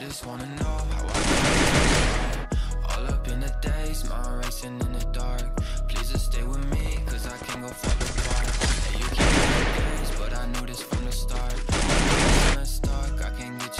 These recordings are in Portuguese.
just wanna know how I All up in the days, my racing in the dark Please just stay with me, cause I can go far apart And you can't but I knew this from the start I'm stuck, I can't get you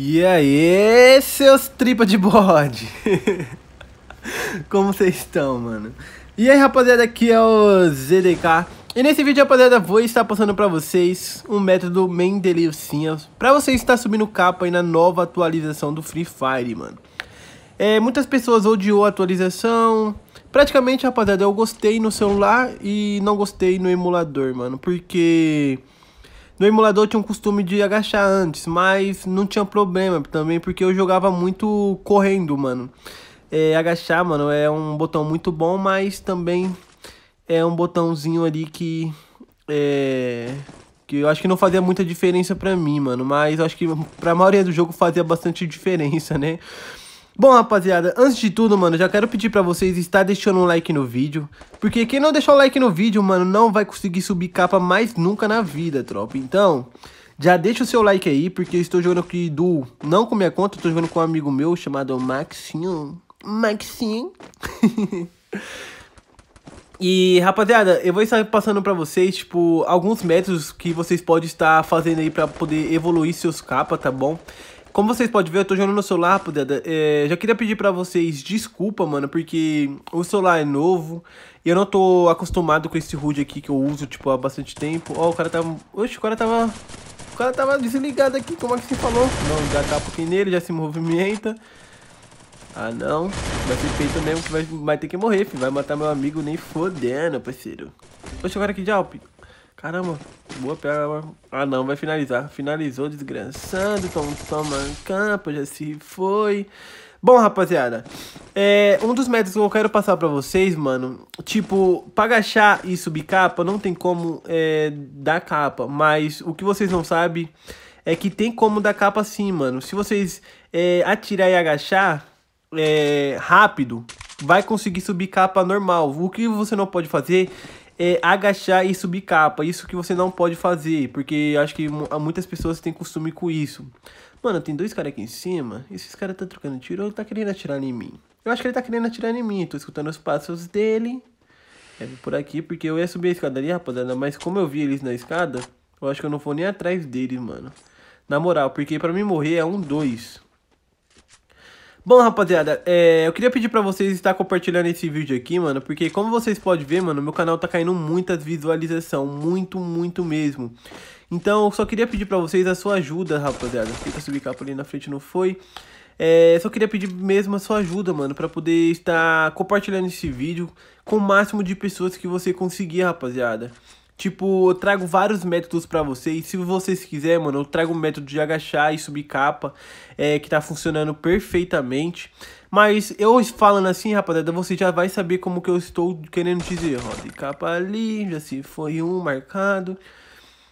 E aí, seus tripa de bode? Como vocês estão, mano? E aí, rapaziada, aqui é o ZDK. E nesse vídeo, rapaziada, vou estar passando pra vocês um método Mendeleev pra você estar subindo capa aí na nova atualização do Free Fire, mano. É, muitas pessoas odiou a atualização. Praticamente, rapaziada, eu gostei no celular e não gostei no emulador, mano, porque... No emulador eu tinha um costume de agachar antes, mas não tinha problema também, porque eu jogava muito correndo, mano. É, agachar, mano, é um botão muito bom, mas também é um botãozinho ali que. É, que eu acho que não fazia muita diferença pra mim, mano. Mas eu acho que pra maioria do jogo fazia bastante diferença, né? Bom, rapaziada, antes de tudo, mano, já quero pedir pra vocês estar deixando um like no vídeo. Porque quem não deixar o like no vídeo, mano, não vai conseguir subir capa mais nunca na vida, tropa. Então, já deixa o seu like aí, porque eu estou jogando aqui do... Não com minha conta, estou jogando com um amigo meu chamado Maxinho. Maxinho. E, rapaziada, eu vou estar passando pra vocês, tipo, alguns métodos que vocês podem estar fazendo aí pra poder evoluir seus capas, tá bom? Como vocês podem ver, eu tô jogando no celular, Pudeda. É, já queria pedir pra vocês desculpa, mano, porque o celular é novo e eu não tô acostumado com esse HUD aqui que eu uso, tipo, há bastante tempo. Ó, oh, o cara tava... Oxe, o cara tava... O cara tava desligado aqui, como é que você falou? Não, já tá um pouquinho nele, já se movimenta. Ah, não. Vai ser feito mesmo que vai, vai ter que morrer, filho. Vai matar meu amigo nem fodendo, parceiro. Oxe, o cara aqui de Alp. Caramba, Boa pega. Ah, não, vai finalizar. Finalizou, desgraçado. Então toma campo, já se foi. Bom, rapaziada, é, um dos métodos que eu quero passar pra vocês, mano, tipo, pra agachar e subir capa, não tem como é, dar capa, mas o que vocês não sabem é que tem como dar capa sim, mano. Se vocês é, atirar e agachar é, rápido, vai conseguir subir capa normal. O que você não pode fazer é, agachar e subir capa. Isso que você não pode fazer, porque acho que muitas pessoas têm costume com isso. Mano, tem dois caras aqui em cima. Esses caras tá trocando tiro ou tá querendo atirar em mim? Eu acho que ele tá querendo atirar em mim. Tô escutando os passos dele. É por aqui, porque eu ia subir a escada ali, rapaziada. Mas como eu vi eles na escada, eu acho que eu não vou nem atrás deles, mano. Na moral, porque pra mim morrer é um dois. Bom, rapaziada, é, eu queria pedir pra vocês estar compartilhando esse vídeo aqui, mano, porque como vocês podem ver, mano, meu canal tá caindo muitas visualizações muito, muito mesmo. Então, eu só queria pedir pra vocês a sua ajuda, rapaziada. Tenta subir capa ali na frente, não foi? É, só queria pedir mesmo a sua ajuda, mano, pra poder estar compartilhando esse vídeo com o máximo de pessoas que você conseguir, rapaziada. Tipo, eu trago vários métodos para vocês. Se vocês quiserem, mano, eu trago o método de agachar e subir capa, é, que tá funcionando perfeitamente. Mas eu falando assim, rapaziada, você já vai saber como que eu estou querendo dizer. Ó, de capa ali, já se foi um marcado.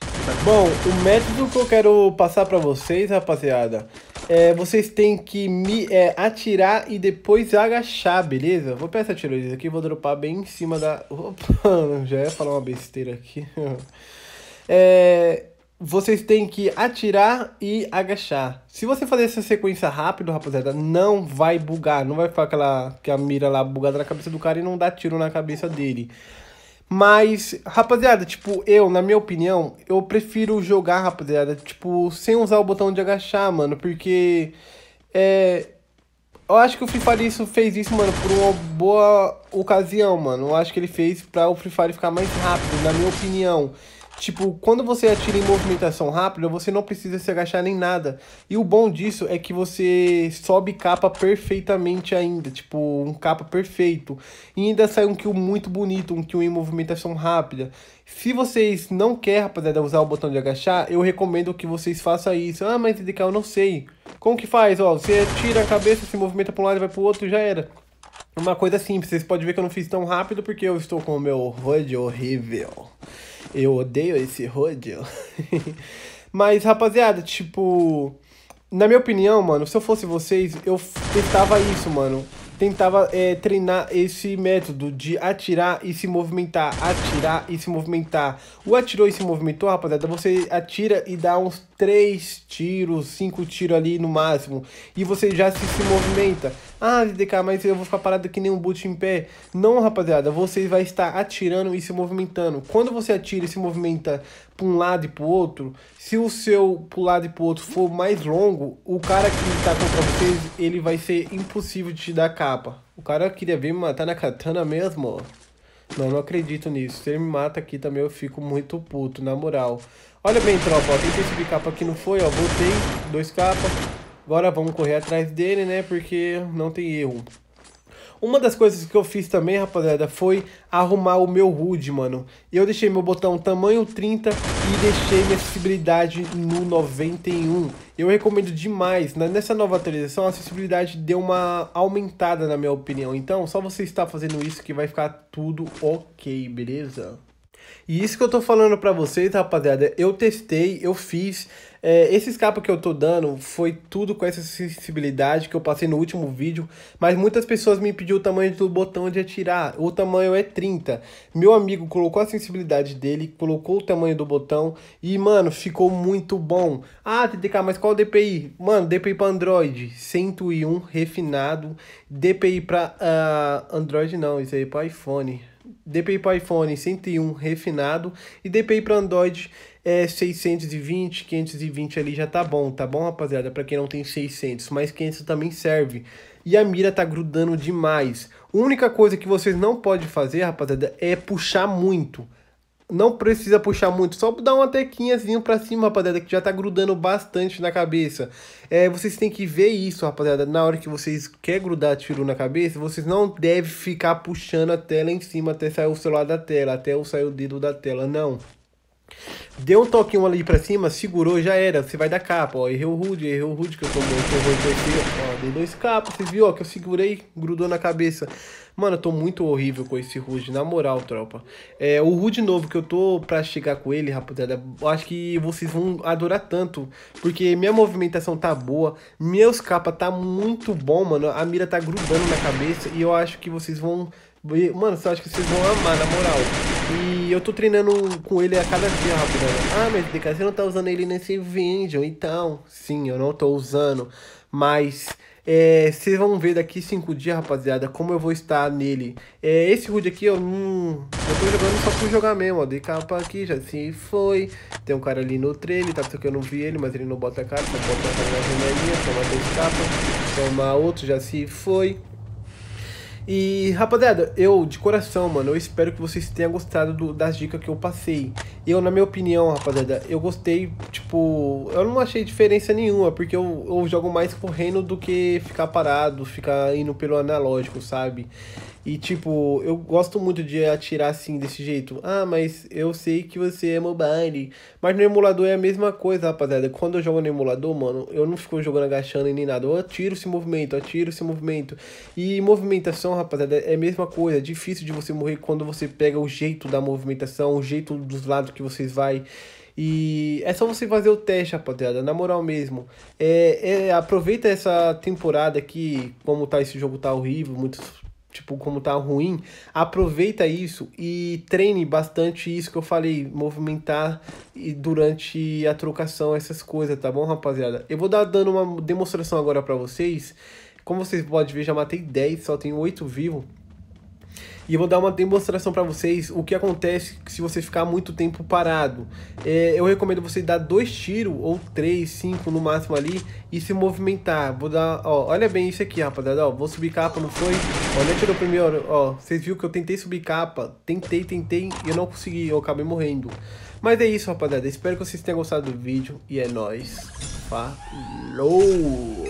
Tá bom, o método que eu quero passar para vocês, rapaziada, é, vocês têm que me é, atirar e depois agachar, beleza? Vou pegar essa tirolesa aqui, vou dropar bem em cima da... Opa, já ia falar uma besteira aqui. É, vocês têm que atirar e agachar. Se você fazer essa sequência rápido, rapaziada, não vai bugar. Não vai ficar aquela que a mira lá bugada na cabeça do cara e não dá tiro na cabeça dele. Mas, rapaziada, tipo, eu, na minha opinião, eu prefiro jogar, rapaziada, tipo, sem usar o botão de agachar, mano, porque. É. Eu acho que o Free Fire isso, fez isso, mano, por uma boa ocasião, mano. Eu acho que ele fez pra o Free Fire ficar mais rápido, na minha opinião. Tipo, quando você atira em movimentação rápida, você não precisa se agachar nem nada. E o bom disso é que você sobe capa perfeitamente ainda. Tipo, um capa perfeito. E ainda sai um kill muito bonito, um kill em movimentação rápida. Se vocês não querem, rapaziada, usar o botão de agachar, eu recomendo que vocês façam isso. Ah, mas DK, eu não sei. Como que faz? Ó, você atira a cabeça, se movimenta para um lado e vai o outro e já era. Uma coisa simples, vocês podem ver que eu não fiz tão rápido porque eu estou com o meu HUD horrível. Eu odeio esse rodeio. Mas, rapaziada, tipo. Na minha opinião, mano, se eu fosse vocês, eu tentava isso, mano. Tentava é, treinar esse método de atirar e se movimentar, atirar e se movimentar. O atirou e se movimentou, rapaziada, você atira e dá uns 3 tiros, 5 tiros ali no máximo. E você já se, se movimenta. Ah, DDK, mas eu vou ficar parado que nem um boot em pé. Não, rapaziada, você vai estar atirando e se movimentando. Quando você atira e se movimenta para um lado e para o outro, se o seu para um lado e para o outro for mais longo, o cara que está contra vocês, ele vai ser impossível de te dar capa. O cara queria vir me matar na katana mesmo, não, não acredito nisso. Se ele me mata aqui também eu fico muito puto, na moral. Olha bem, tropa, ó, tentei subir capa aqui, não foi, ó, voltei, dois capas. Agora vamos correr atrás dele, né? Porque não tem erro. Uma das coisas que eu fiz também, rapaziada, foi arrumar o meu HUD, mano. Eu deixei meu botão tamanho 30 e deixei minha acessibilidade no 91. Eu recomendo demais. Né? Nessa nova atualização, a acessibilidade deu uma aumentada, na minha opinião. Então, só você estar fazendo isso que vai ficar tudo ok, beleza? E isso que eu tô falando pra vocês, rapaziada, eu testei, eu fiz. É, esse capas que eu tô dando foi tudo com essa sensibilidade que eu passei no último vídeo, mas muitas pessoas me pediu o tamanho do botão de atirar. O tamanho é 30. Meu amigo colocou a sensibilidade dele, colocou o tamanho do botão e, mano, ficou muito bom. Ah, TTK, mas qual DPI? Mano, DPI para Android, 101 refinado, DPI para uh, ah, Android não, isso aí é para iPhone. DPI para iPhone 101 refinado e DPI para Android é 620, 520 ali já tá bom, tá bom, rapaziada? Para quem não tem 600, mas 500 também serve. E a mira tá grudando demais. A única coisa que vocês não podem fazer, rapaziada, é puxar muito. Não precisa puxar muito, só dar uma tequinhazinha pra cima, rapaziada, que já tá grudando bastante na cabeça. É, vocês têm que ver isso, rapaziada. Na hora que vocês querem grudar tiro na cabeça, vocês não devem ficar puxando a tela em cima até sair o celular da tela, até sair o dedo da tela, não. Deu um toquinho ali pra cima, segurou, já era. Você vai dar capa, ó. Errei o Rude, errei o Rude que eu tomei. Errei o aqui, ó. Dei dois capas, você viu? ó, que eu segurei, grudou na cabeça. Mano, eu tô muito horrível com esse Rude, na moral, tropa. É, o Rude novo que eu tô pra chegar com ele, rapaziada, acho que vocês vão adorar tanto. Porque minha movimentação tá boa, meus capa tá muito bom, mano. A mira tá grudando na cabeça e eu acho que vocês vão... Mano, eu acho que vocês vão amar, na moral. E eu tô treinando com ele a cada dia, rapaziada. Né? Ah, mas Deca, você não tá usando ele nesse vídeo. Então, sim, eu não tô usando. Mas é, vocês vão ver daqui cinco dias, rapaziada, como eu vou estar nele. É, esse Rude aqui, eu, hum, eu tô jogando só por jogar mesmo, ó. Dei capa aqui, já se foi. Tem um cara ali no treino tá? que eu não vi ele, mas ele não bota a cara. Só bota a cara na janelinha, toma dois capas. Toma outro, já se foi. E, rapaziada, eu, de coração, mano, eu espero que vocês tenham gostado do, das dicas que eu passei. Eu, na minha opinião, rapaziada, eu gostei, tipo, eu não achei diferença nenhuma, porque eu, eu jogo mais correndo do que ficar parado, ficar indo pelo analógico, sabe? E, tipo, eu gosto muito de atirar assim, desse jeito. Ah, mas eu sei que você é mobile. Mas no emulador é a mesma coisa, rapaziada. Quando eu jogo no emulador, mano, eu não fico jogando agachando nem nada. Eu atiro esse movimento, atiro esse movimento. E movimentação, rapaziada, é a mesma coisa. É difícil de você morrer quando você pega o jeito da movimentação, o jeito dos lados que vocês vai. E é só você fazer o teste, rapaziada, na moral mesmo. É, é, aproveita essa temporada aqui, como tá esse jogo tá horrível, muito tipo, como tá ruim, aproveita isso e treine bastante isso que eu falei, movimentar e durante a trocação, essas coisas, tá bom, rapaziada? Eu vou dar dando uma demonstração agora para vocês. Como vocês podem ver, já matei 10, só tenho 8 vivos. E eu vou dar uma demonstração para vocês o que acontece se você ficar muito tempo parado. É, eu recomendo você dar dois tiros ou três, cinco no máximo ali e se movimentar. Vou dar, ó, olha bem isso aqui, rapaziada, ó, vou subir capa, não foi? Olha, tirou primeiro, ó, vocês viram que eu tentei subir capa, tentei, tentei e eu não consegui, eu acabei morrendo. Mas é isso, rapaziada, espero que vocês tenham gostado do vídeo e é nóis. Falou!